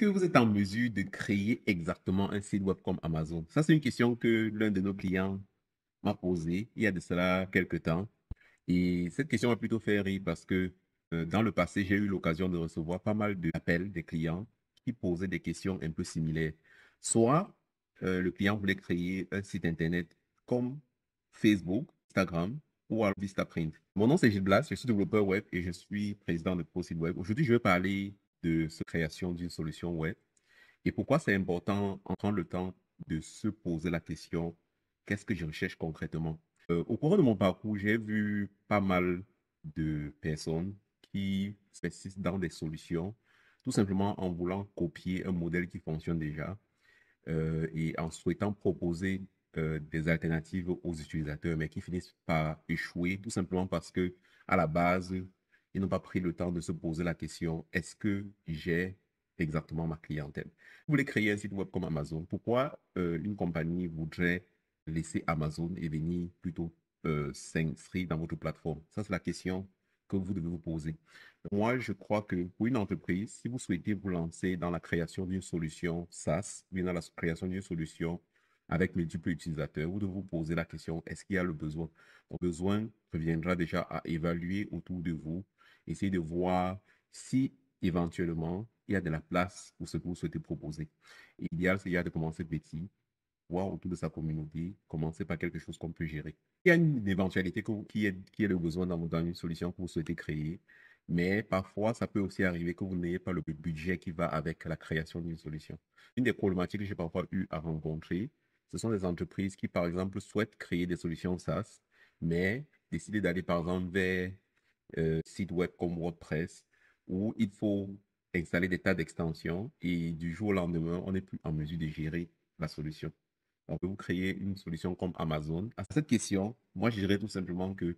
que vous êtes en mesure de créer exactement un site web comme Amazon Ça, c'est une question que l'un de nos clients m'a posée il y a de cela quelques temps. Et cette question m'a plutôt fait rire parce que euh, dans le passé, j'ai eu l'occasion de recevoir pas mal d'appels des clients qui posaient des questions un peu similaires. Soit euh, le client voulait créer un site Internet comme Facebook, Instagram ou alors Vistaprint. Mon nom c'est Gilles Blas, je suis développeur web et je suis président de ProSite Web. Aujourd'hui, je vais parler de cette création d'une solution web et pourquoi c'est important en prendre le temps de se poser la question qu'est-ce que je recherche concrètement euh, Au cours de mon parcours, j'ai vu pas mal de personnes qui persistent dans des solutions tout simplement en voulant copier un modèle qui fonctionne déjà euh, et en souhaitant proposer euh, des alternatives aux utilisateurs, mais qui finissent par échouer tout simplement parce que à la base, ils n'ont pas pris le temps de se poser la question, est-ce que j'ai exactement ma clientèle Vous voulez créer un site web comme Amazon, pourquoi euh, une compagnie voudrait laisser Amazon et venir plutôt euh, s'inscrire dans votre plateforme Ça, c'est la question que vous devez vous poser. Moi, je crois que pour une entreprise, si vous souhaitez vous lancer dans la création d'une solution SaaS, ou dans la création d'une solution avec multiples utilisateurs, vous devez vous poser la question, est-ce qu'il y a le besoin Le besoin reviendra déjà à évaluer autour de vous essayer de voir si éventuellement il y a de la place pour ce que vous souhaitez proposer. L'idéal, c'est de commencer petit, voir autour de sa communauté, commencer par quelque chose qu'on peut gérer. Il y a une éventualité qui est, qui est le besoin dans, une solution que vous souhaitez créer, mais parfois, ça peut aussi arriver que vous n'ayez pas le budget qui va avec la création d'une solution. Une des problématiques que j'ai parfois eu à rencontrer, ce sont des entreprises qui, par exemple, souhaitent créer des solutions SaaS, mais décider d'aller, par exemple, vers euh, site sites web comme WordPress, où il faut installer des tas d'extensions et du jour au lendemain, on n'est plus en mesure de gérer la solution. Donc, vous créer une solution comme Amazon. À cette question, moi, je dirais tout simplement que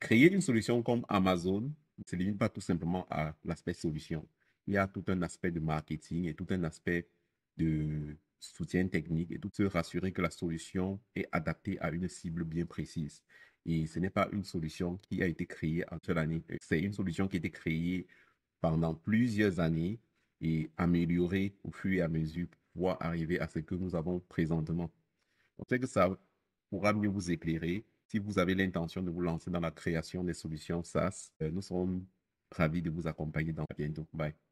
créer une solution comme Amazon ne se limite pas tout simplement à l'aspect solution. Il y a tout un aspect de marketing et tout un aspect de soutien technique et tout se rassurer que la solution est adaptée à une cible bien précise. Et ce n'est pas une solution qui a été créée en seule année. C'est une solution qui a été créée pendant plusieurs années et améliorée au fur et à mesure pour arriver à ce que nous avons présentement. On sait que ça pourra mieux vous éclairer. Si vous avez l'intention de vous lancer dans la création des solutions SaaS, euh, nous serons ravis de vous accompagner dans bientôt. Bye.